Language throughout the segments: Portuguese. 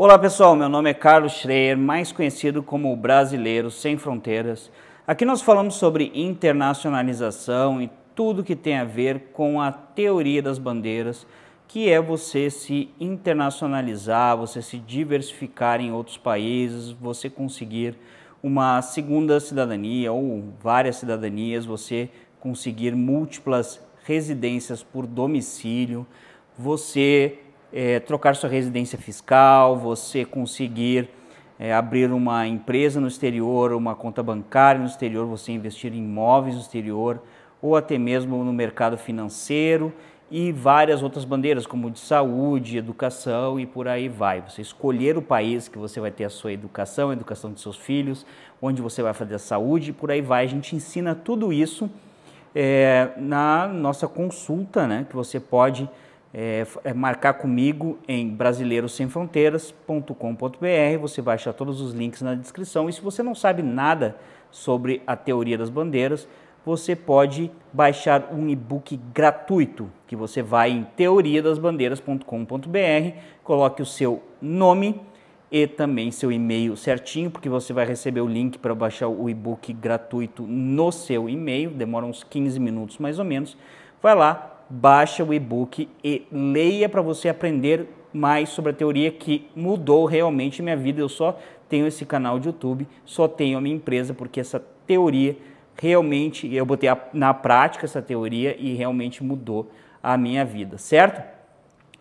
Olá pessoal, meu nome é Carlos Schreier, mais conhecido como Brasileiro Sem Fronteiras. Aqui nós falamos sobre internacionalização e tudo que tem a ver com a teoria das bandeiras, que é você se internacionalizar, você se diversificar em outros países, você conseguir uma segunda cidadania ou várias cidadanias, você conseguir múltiplas residências por domicílio, você é, trocar sua residência fiscal, você conseguir é, abrir uma empresa no exterior, uma conta bancária no exterior, você investir em imóveis no exterior ou até mesmo no mercado financeiro e várias outras bandeiras, como de saúde, educação e por aí vai. Você escolher o país que você vai ter a sua educação, a educação dos seus filhos, onde você vai fazer a saúde e por aí vai. A gente ensina tudo isso é, na nossa consulta, né, que você pode é, é marcar comigo em brasileirosemfronteiras.com.br. Você vai achar todos os links na descrição. E se você não sabe nada sobre a teoria das bandeiras, você pode baixar um e-book gratuito que você vai em teoriadasbandeiras.com.br, coloque o seu nome e também seu e-mail certinho, porque você vai receber o link para baixar o e-book gratuito no seu e-mail, demora uns 15 minutos mais ou menos. Vai lá, baixa o e-book e leia para você aprender mais sobre a teoria que mudou realmente minha vida. Eu só tenho esse canal de YouTube, só tenho a minha empresa porque essa teoria realmente eu botei na prática essa teoria e realmente mudou a minha vida, certo?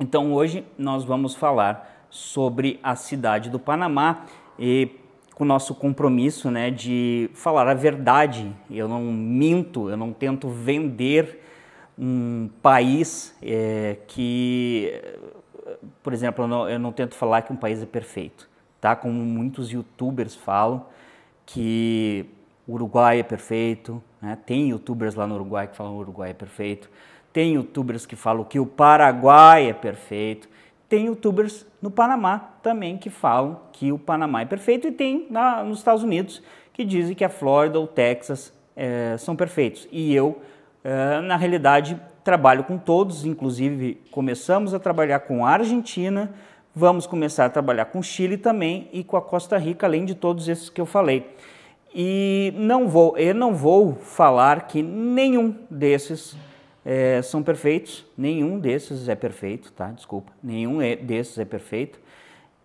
Então hoje nós vamos falar sobre a cidade do Panamá e com o nosso compromisso, né, de falar a verdade. Eu não minto, eu não tento vender um país é, que, por exemplo, eu não, eu não, tento falar que um país é perfeito, tá? Como muitos YouTubers falam que o Uruguai é perfeito, né? tem YouTubers lá no Uruguai que falam que o Uruguai é perfeito, tem YouTubers que falam que o Paraguai é perfeito, tem YouTubers no Panamá também que falam que o Panamá é perfeito e tem na, nos Estados Unidos que dizem que a Flórida ou Texas é, são perfeitos. E eu eh, na realidade, trabalho com todos, inclusive começamos a trabalhar com a Argentina, vamos começar a trabalhar com o Chile também e com a Costa Rica, além de todos esses que eu falei. E não vou, eu não vou falar que nenhum desses é, são perfeitos, nenhum desses é perfeito, tá? Desculpa, nenhum é, desses é perfeito.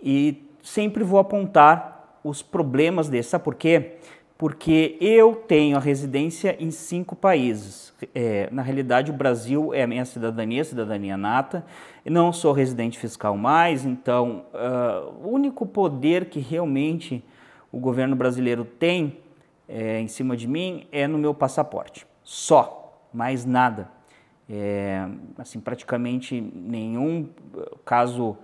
E sempre vou apontar os problemas desses. Sabe por quê? porque eu tenho a residência em cinco países. É, na realidade, o Brasil é a minha cidadania, cidadania nata. Não sou residente fiscal mais, então uh, o único poder que realmente o governo brasileiro tem é, em cima de mim é no meu passaporte. Só, mais nada. É, assim, praticamente nenhum ah, caso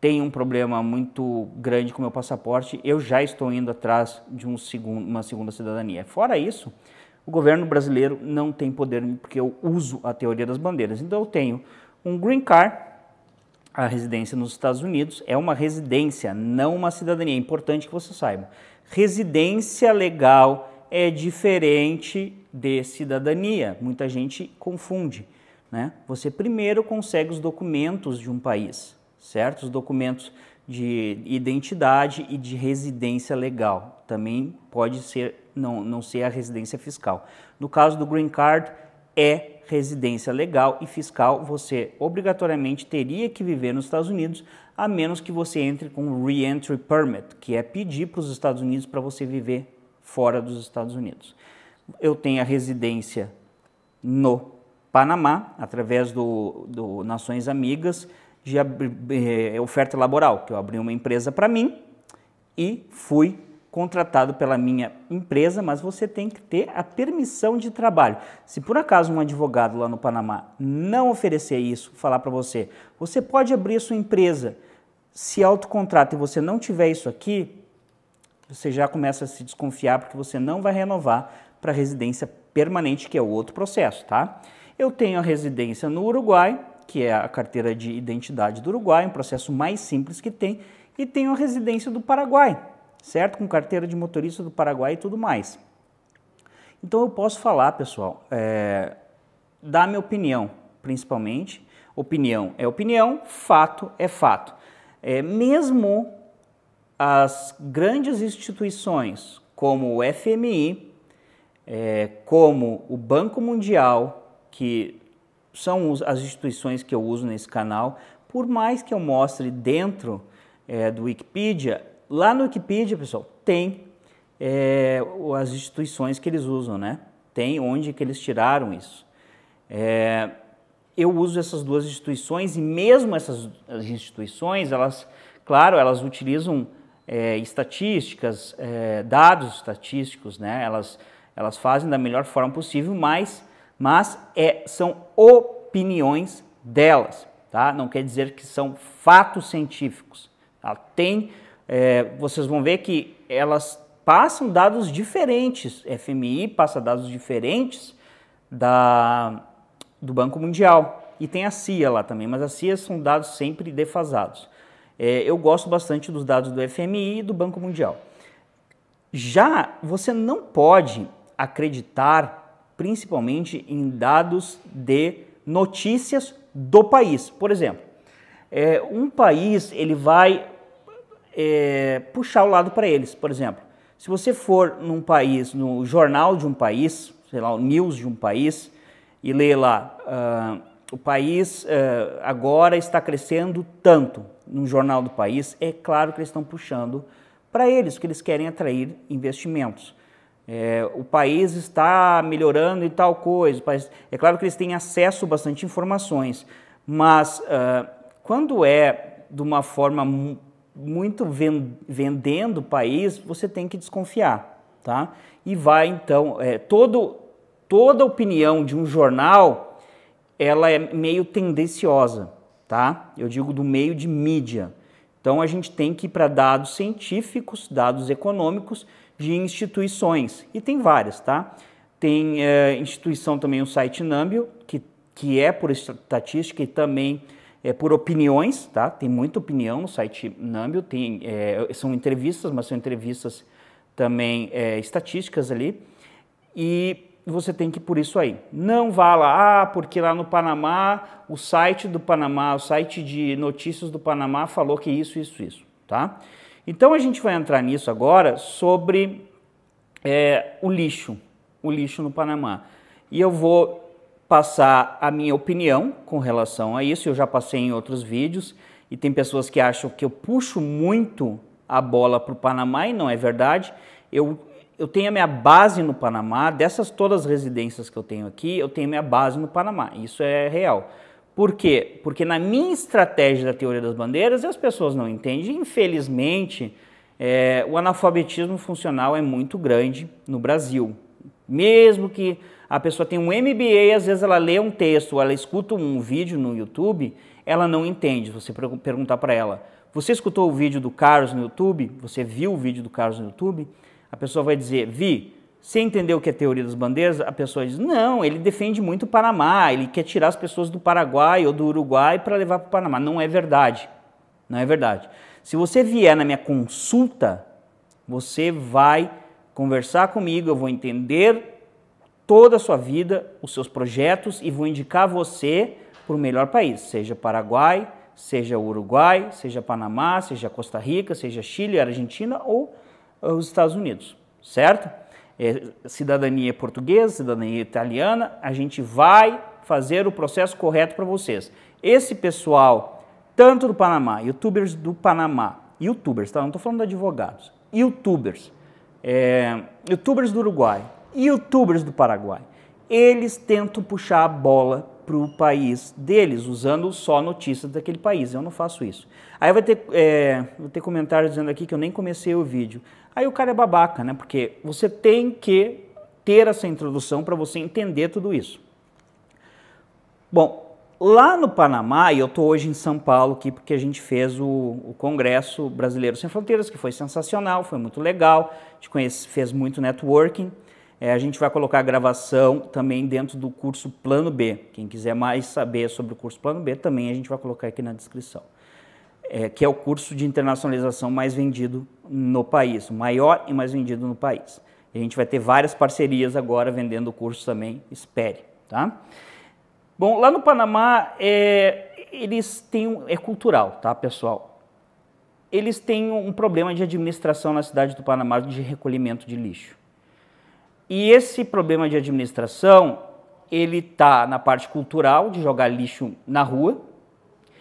tenho um problema muito grande com meu passaporte, eu já estou indo atrás de um segundo, uma segunda cidadania. Fora isso, o governo brasileiro não tem poder, porque eu uso a teoria das bandeiras. Então eu tenho um green card, a residência nos Estados Unidos, é uma residência, não uma cidadania. É importante que você saiba. Residência legal é diferente de cidadania. Muita gente confunde. Né? Você primeiro consegue os documentos de um país certo? Os documentos de identidade e de residência legal. Também pode ser não, não ser a residência fiscal. No caso do green card, é residência legal e fiscal, você obrigatoriamente teria que viver nos Estados Unidos, a menos que você entre com re-entry permit, que é pedir para os Estados Unidos para você viver fora dos Estados Unidos. Eu tenho a residência no Panamá, através do, do Nações Amigas, de é, oferta laboral, que eu abri uma empresa para mim e fui contratado pela minha empresa, mas você tem que ter a permissão de trabalho. Se por acaso um advogado lá no Panamá não oferecer isso, falar para você, você pode abrir a sua empresa, se autocontrata e você não tiver isso aqui, você já começa a se desconfiar porque você não vai renovar para residência permanente, que é o outro processo, tá? Eu tenho a residência no Uruguai, que é a carteira de identidade do Uruguai, um processo mais simples que tem, e tem a residência do Paraguai, certo? Com carteira de motorista do Paraguai e tudo mais. Então eu posso falar, pessoal, é, minha opinião, principalmente. Opinião é opinião, fato é fato. É, mesmo as grandes instituições como o FMI, é, como o Banco Mundial, que são as instituições que eu uso nesse canal. Por mais que eu mostre dentro é, do Wikipedia, lá no Wikipedia, pessoal, tem é, as instituições que eles usam, né? Tem onde que eles tiraram isso. É, eu uso essas duas instituições e mesmo essas instituições, elas, claro, elas utilizam é, estatísticas, é, dados estatísticos, né? Elas, elas fazem da melhor forma possível, mas, mas é, são opiniões delas, tá? Não quer dizer que são fatos científicos. Tá? Tem, é, vocês vão ver que elas passam dados diferentes. FMI passa dados diferentes da, do Banco Mundial. E tem a CIA lá também, mas a CIA são dados sempre defasados. É, eu gosto bastante dos dados do FMI e do Banco Mundial. Já você não pode acreditar principalmente em dados de notícias do país. Por exemplo, é, um país ele vai é, puxar o lado para eles. Por exemplo, se você for num país, no jornal de um país, sei lá, o news de um país, e ler lá, uh, o país uh, agora está crescendo tanto no jornal do país, é claro que eles estão puxando para eles, que eles querem atrair investimentos é, o país está melhorando e tal coisa. É claro que eles têm acesso a bastante informações, mas uh, quando é de uma forma muito vendendo o país, você tem que desconfiar, tá? E vai então, é, todo, toda opinião de um jornal, ela é meio tendenciosa, tá? Eu digo do meio de mídia. Então a gente tem que ir para dados científicos, dados econômicos, de instituições. E tem várias, tá? Tem é, instituição também, o site Nambio, que, que é por estatística e também é por opiniões, tá? Tem muita opinião no site Nambio, tem, é, são entrevistas, mas são entrevistas também é, estatísticas ali. E você tem que ir por isso aí. Não vá lá, ah, porque lá no Panamá, o site do Panamá, o site de notícias do Panamá falou que isso, isso, isso tá? Então a gente vai entrar nisso agora sobre é, o lixo, o lixo no Panamá. E eu vou passar a minha opinião com relação a isso, eu já passei em outros vídeos, e tem pessoas que acham que eu puxo muito a bola para o Panamá, e não é verdade. Eu, eu tenho a minha base no Panamá, dessas todas as residências que eu tenho aqui, eu tenho minha base no Panamá, isso é real. Por quê? Porque na minha estratégia da teoria das bandeiras, as pessoas não entendem, infelizmente, é, o analfabetismo funcional é muito grande no Brasil. Mesmo que a pessoa tenha um MBA, às vezes ela lê um texto, ela escuta um vídeo no YouTube, ela não entende. Você perguntar para ela, você escutou o vídeo do Carlos no YouTube? Você viu o vídeo do Carlos no YouTube? A pessoa vai dizer, vi, você entendeu o que é teoria dos bandeiras? A pessoa diz: não, ele defende muito o Panamá, ele quer tirar as pessoas do Paraguai ou do Uruguai para levar para o Panamá. Não é verdade. Não é verdade. Se você vier na minha consulta, você vai conversar comigo, eu vou entender toda a sua vida, os seus projetos e vou indicar você para o melhor país, seja Paraguai, seja Uruguai, seja Panamá, seja Costa Rica, seja Chile, Argentina ou eh, os Estados Unidos, certo? é, cidadania portuguesa, cidadania italiana, a gente vai fazer o processo correto para vocês. Esse pessoal, tanto do Panamá, youtubers do Panamá, youtubers, tá? Não estou falando de advogados, youtubers, é, youtubers do Uruguai, youtubers do Paraguai, eles tentam puxar a bola para o país deles, usando só notícias daquele país. Eu não faço isso. Aí vai ter, é, vai ter comentário dizendo aqui que eu nem comecei o vídeo. Aí o cara é babaca, né? Porque você tem que ter essa introdução para você entender tudo isso. Bom, lá no Panamá, e eu estou hoje em São Paulo aqui porque a gente fez o, o, Congresso Brasileiro Sem Fronteiras, que foi sensacional, foi muito legal, a gente conhece, fez muito networking. É, a gente vai colocar a gravação também dentro do curso Plano B. Quem quiser mais saber sobre o curso Plano B, também a gente vai colocar aqui na descrição. É, que é o curso de internacionalização mais vendido no país, maior e mais vendido no país. A gente vai ter várias parcerias agora vendendo o curso também, espere, tá? Bom, lá no Panamá, é, eles têm, um, é cultural, tá, pessoal? Eles têm um problema de administração na cidade do Panamá de recolhimento de lixo. E esse problema de administração, ele está na parte cultural, de jogar lixo na rua.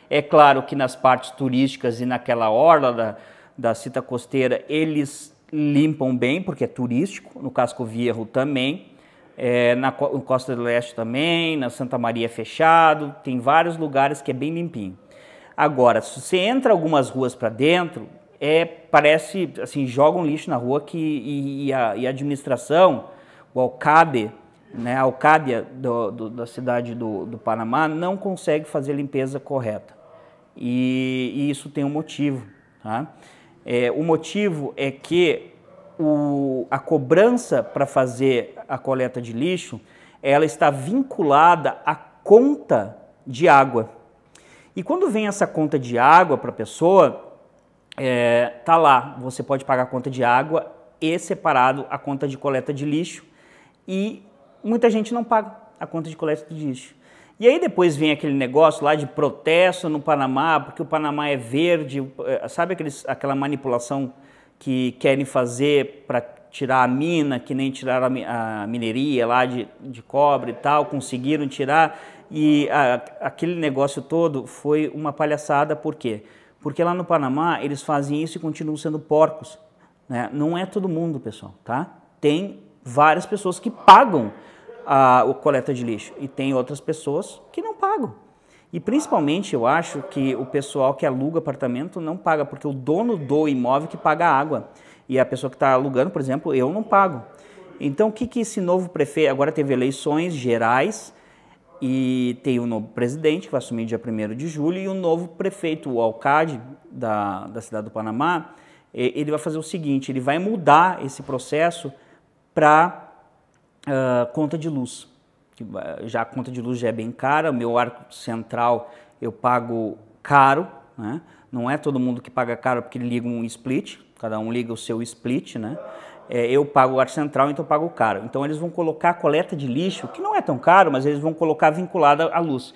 É claro que nas partes turísticas e naquela orla da, da cita costeira, eles limpam bem, porque é turístico, no Casco Vierro também, é, na Costa do Leste também, na Santa Maria é fechado, tem vários lugares que é bem limpinho. Agora, se você entra algumas ruas para dentro, é, parece, assim, jogam um lixo na rua que, e, e, a, e a administração o Alcade, né, a Alcádia do, do, da cidade do, do, Panamá não consegue fazer limpeza correta. E, e isso tem um motivo. Tá? É, o motivo é que o, a cobrança para fazer a coleta de lixo ela está vinculada à conta de água. E quando vem essa conta de água para a pessoa, é, tá lá, você pode pagar a conta de água e separado a conta de coleta de lixo e muita gente não paga a conta de coleta de lixo. E aí depois vem aquele negócio lá de protesto no Panamá, porque o Panamá é verde, eh, sabe aqueles, aquela manipulação que querem fazer para tirar a mina, que nem tiraram a, mineria lá de, de cobre e tal, conseguiram tirar. E a, aquele negócio todo foi uma palhaçada, por quê? Porque lá no Panamá eles fazem isso e continuam sendo porcos. Né? Não é todo mundo, pessoal, tá? Tem várias pessoas que pagam a, a coleta de lixo e tem outras pessoas que não pagam. E principalmente eu acho que o pessoal que aluga apartamento não paga, porque o dono do imóvel que paga a água. E a pessoa que está alugando, por exemplo, eu não pago. Então o que, que esse novo prefeito. Agora teve eleições gerais e tem o um novo presidente que vai assumir dia 1 de julho e o um novo prefeito, o Alcade, da, da cidade do Panamá. Ele vai fazer o seguinte: ele vai mudar esse processo para uh, conta de luz. Já a conta de luz já é bem cara, o meu arco central eu pago caro, né? não é todo mundo que paga caro porque liga um split, cada um liga o seu split, né? É, eu pago o ar central, então eu pago caro. Então eles vão colocar a coleta de lixo, que não é tão caro, mas eles vão colocar vinculada à luz.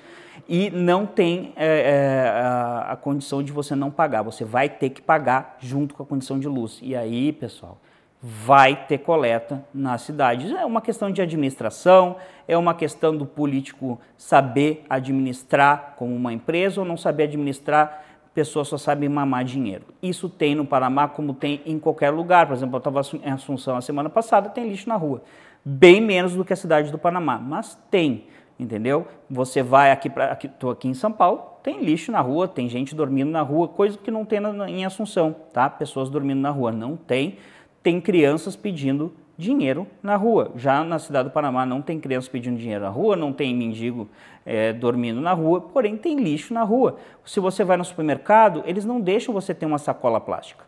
E não tem é, é, a, a condição de você não pagar, você vai ter que pagar junto com a condição de luz. E aí, pessoal, vai ter coleta nas cidades. É uma questão de administração, é uma questão do político saber administrar como uma empresa ou não saber administrar, pessoas só sabem mamar dinheiro. Isso tem no Panamá como tem em qualquer lugar. Por exemplo, eu estava em Assunção a semana passada, tem lixo na rua. Bem menos do que a cidade do Panamá, mas tem entendeu? Você vai aqui para aqui, aqui em São Paulo, tem lixo na rua, tem gente dormindo na rua, coisa que não tem na, em Assunção, tá? Pessoas dormindo na rua não tem tem crianças pedindo dinheiro na rua. Já na cidade do Panamá não tem crianças pedindo dinheiro na rua, não tem mendigo é, dormindo na rua, porém tem lixo na rua. Se você vai no supermercado, eles não deixam você ter uma sacola plástica.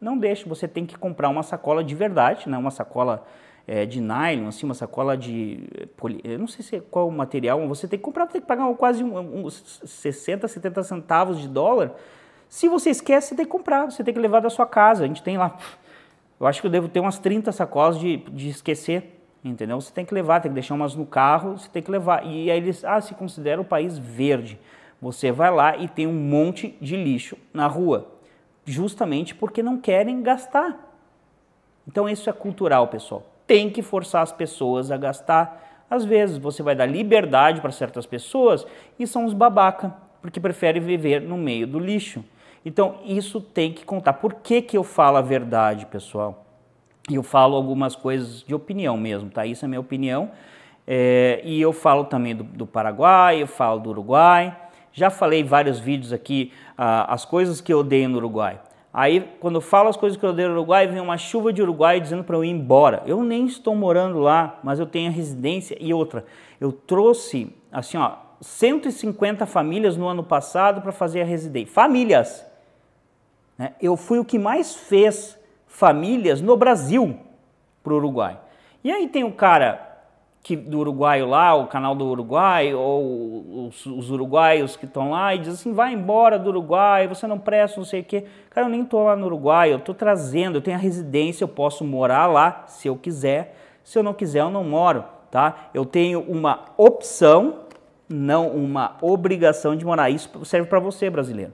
Não deixam, você tem que comprar uma sacola de verdade, né? uma sacola é, de nylon, assim, uma sacola de. É, poli... Eu não sei se é qual o material, você tem que comprar, tem que pagar quase um, um, 60, 70 centavos de dólar. Se você esquece, você tem que comprar, você tem que levar da sua casa. A gente tem lá eu acho que eu devo ter umas 30 sacolas de, de esquecer, entendeu? Você tem que levar, tem que deixar umas no carro, você tem que levar. E aí eles, ah, se considera o país verde. Você vai lá e tem um monte de lixo na rua, justamente porque não querem gastar. Então isso é cultural, pessoal. Tem que forçar as pessoas a gastar. Às vezes você vai dar liberdade para certas pessoas e são os babaca, porque preferem viver no meio do lixo. Então, isso tem que contar. Por que, que eu falo a verdade, pessoal? Eu falo algumas coisas de opinião mesmo, tá? Isso é minha opinião. É, e eu falo também do, do, Paraguai, eu falo do Uruguai. Já falei em vários vídeos aqui ah, as coisas que eu odeio no Uruguai. Aí, quando eu falo as coisas que eu odeio no Uruguai, vem uma chuva de Uruguai dizendo para eu ir embora. Eu nem estou morando lá, mas eu tenho a residência e outra. Eu trouxe, assim, ó, 150 famílias no ano passado para fazer a residência. Famílias! Né? Eu fui o que mais fez famílias no Brasil para o Uruguai. E aí tem o cara que, do uruguaio lá, o canal do Uruguai, ou os, os uruguaios que estão lá e diz assim: vai embora do Uruguai, você não presta, não sei o quê. Cara, eu nem estou lá no Uruguai, eu estou trazendo, eu tenho a residência, eu posso morar lá se eu quiser. Se eu não quiser, eu não moro, tá? Eu tenho uma opção, não uma obrigação de morar. Isso serve para você, brasileiro.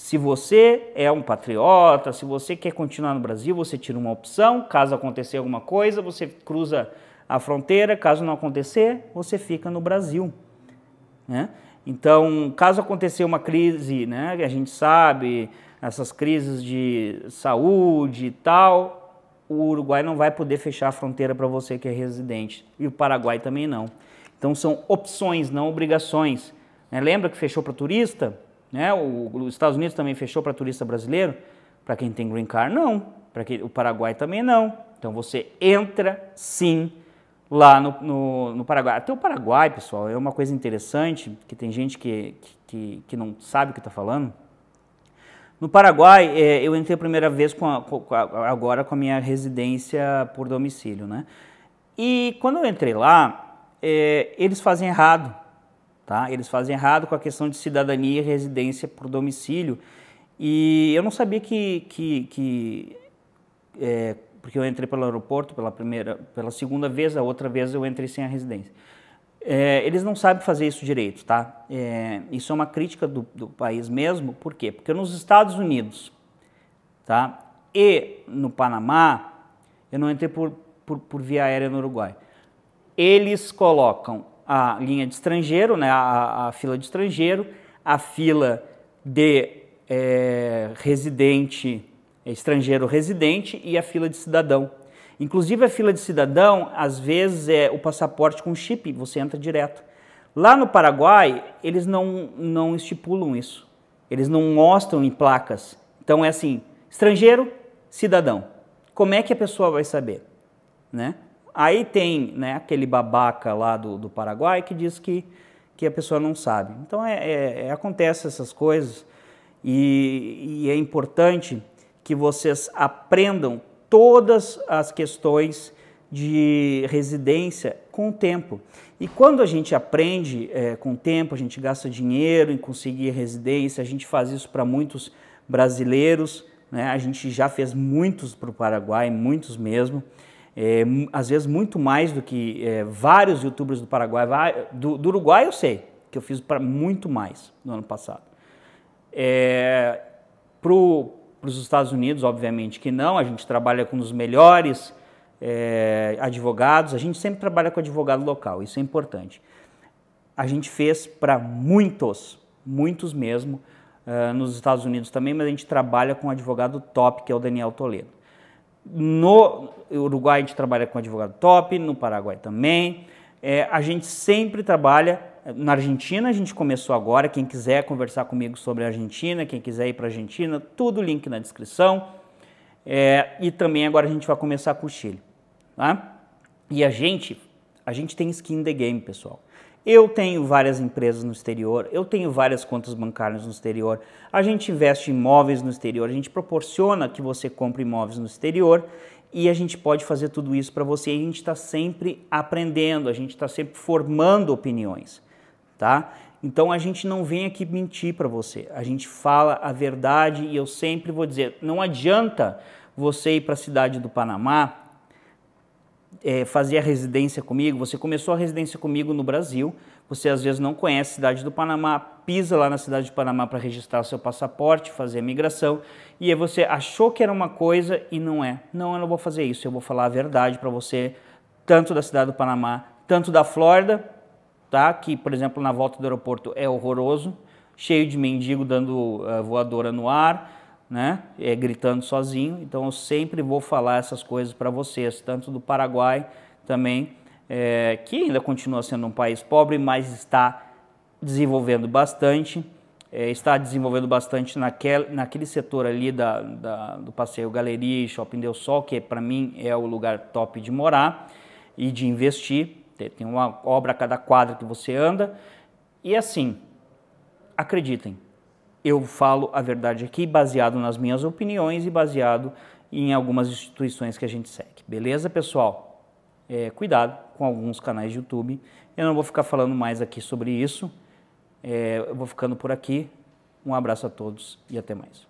Se você é um patriota, se você quer continuar no Brasil, você tira uma opção. Caso acontecer alguma coisa, você cruza a fronteira. Caso não acontecer, você fica no Brasil. Né? Então, caso acontecer uma crise, né, que a gente sabe, essas crises de saúde e tal, o Uruguai não vai poder fechar a fronteira para você que é residente. E o Paraguai também não. Então, são opções, não obrigações. Né? Lembra que fechou para turista? Né? O, os Estados Unidos também fechou para turista brasileiro? Para quem tem green card, não. Para o Paraguai também não. Então você entra sim lá no, no, no, Paraguai. Até o Paraguai, pessoal, é uma coisa interessante, que tem gente que, que, que não sabe o que está falando. No Paraguai, é, eu entrei a primeira vez com, a, com a, agora com a minha residência por domicílio, né? E quando eu entrei lá, é, eles fazem errado. Tá? Eles fazem errado com a questão de cidadania e residência por domicílio. E eu não sabia que, que, que é, porque eu entrei pelo aeroporto pela primeira, pela segunda vez, a outra vez eu entrei sem a residência. É, eles não sabem fazer isso direito, tá? É, isso é uma crítica do, do, país mesmo, por quê? Porque nos Estados Unidos, tá? E no Panamá, eu não entrei por, por, por via aérea no Uruguai. Eles colocam a linha de estrangeiro, né, a, a fila de estrangeiro, a fila de é, residente, é, estrangeiro residente e a fila de cidadão. Inclusive a fila de cidadão, às vezes é o passaporte com chip, você entra direto. Lá no Paraguai, eles não, não estipulam isso. Eles não mostram em placas. Então é assim, estrangeiro, cidadão. Como é que a pessoa vai saber? Né? Aí tem né, aquele babaca lá do, do Paraguai que diz que, que a pessoa não sabe. Então é, é, é acontece essas coisas e, e, é importante que vocês aprendam todas as questões de residência com o tempo. E quando a gente aprende é, com o tempo, a gente gasta dinheiro em conseguir residência, a gente faz isso para muitos brasileiros, né? a gente já fez muitos para o Paraguai, muitos mesmo é, às vezes muito mais do que é, vários youtubers do Paraguai. Do, do, Uruguai eu sei, que eu fiz para muito mais no ano passado. É, para os Estados Unidos, obviamente que não, a gente trabalha com os melhores é, advogados, a gente sempre trabalha com advogado local, isso é importante. A gente fez para muitos, muitos mesmo, uh, nos Estados Unidos também, mas a gente trabalha com um advogado top, que é o Daniel Toledo. No Uruguai a gente trabalha com advogado top, no Paraguai também. É, a gente sempre trabalha. Na Argentina a gente começou agora. Quem quiser conversar comigo sobre a Argentina, quem quiser ir para a Argentina, tudo link na descrição. É, e também agora a gente vai começar com o Chile. Tá? E a gente, a gente tem skin the game, pessoal. Eu tenho várias empresas no exterior, eu tenho várias contas bancárias no exterior, a gente investe em imóveis no exterior, a gente proporciona que você compre imóveis no exterior e a gente pode fazer tudo isso para você. a gente está sempre aprendendo, a gente está sempre formando opiniões, tá? Então a gente não vem aqui mentir para você, a gente fala a verdade e eu sempre vou dizer: não adianta você ir para a cidade do Panamá é, fazia residência comigo, você começou a residência comigo no Brasil, você às vezes não conhece a cidade do Panamá, pisa lá na cidade do Panamá para registrar seu passaporte, fazer a migração, e aí você achou que era uma coisa e não é. Não, eu não vou fazer isso, eu vou falar a verdade para você, tanto da cidade do Panamá, tanto da Flórida, tá? que por exemplo na volta do aeroporto é horroroso, cheio de mendigo dando uh, voadora no ar, né? É, gritando sozinho. Então eu sempre vou falar essas coisas para vocês, tanto do Paraguai também, é, que ainda continua sendo um país pobre, mas está desenvolvendo bastante. É, está desenvolvendo bastante naquele, naquele setor ali da, da, do Passeio Galeria e Shopping Del Sol, que para mim é o lugar top de morar e de investir. Tem uma obra a cada quadra que você anda. E assim, acreditem, eu falo a verdade aqui baseado nas minhas opiniões e baseado em algumas instituições que a gente segue. Beleza, pessoal? É, cuidado com alguns canais de YouTube. Eu não vou ficar falando mais aqui sobre isso. É, eu vou ficando por aqui. Um abraço a todos e até mais.